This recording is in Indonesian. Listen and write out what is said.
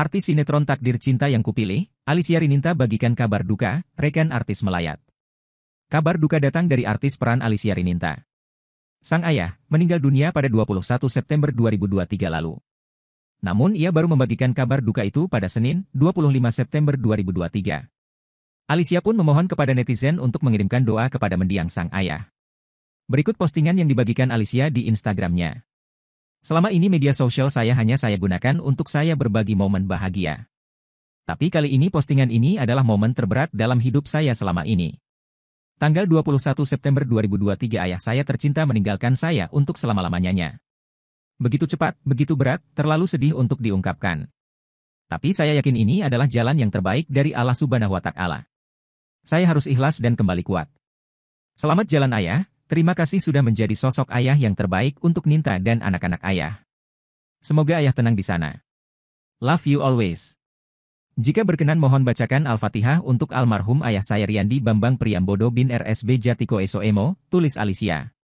Artis sinetron Takdir Cinta yang kupilih, Alicia Rininta bagikan kabar duka, rekan artis melayat. Kabar duka datang dari artis peran Alicia Rininta. Sang ayah meninggal dunia pada 21 September 2023 lalu. Namun ia baru membagikan kabar duka itu pada Senin, 25 September 2023. Alicia pun memohon kepada netizen untuk mengirimkan doa kepada mendiang sang ayah. Berikut postingan yang dibagikan Alicia di Instagramnya. Selama ini media sosial saya hanya saya gunakan untuk saya berbagi momen bahagia. Tapi kali ini postingan ini adalah momen terberat dalam hidup saya selama ini. Tanggal 21 September 2023 ayah saya tercinta meninggalkan saya untuk selama-lamanya. Begitu cepat, begitu berat, terlalu sedih untuk diungkapkan. Tapi saya yakin ini adalah jalan yang terbaik dari Allah Subhanahu wa Ta'ala. Saya harus ikhlas dan kembali kuat. Selamat jalan ayah, Terima kasih sudah menjadi sosok ayah yang terbaik untuk Ninta dan anak-anak ayah. Semoga ayah tenang di sana. Love you always. Jika berkenan mohon bacakan Al-Fatihah untuk almarhum ayah saya Riyandi Bambang Priambodo bin RSB Jatiko Esoemo, tulis Alicia.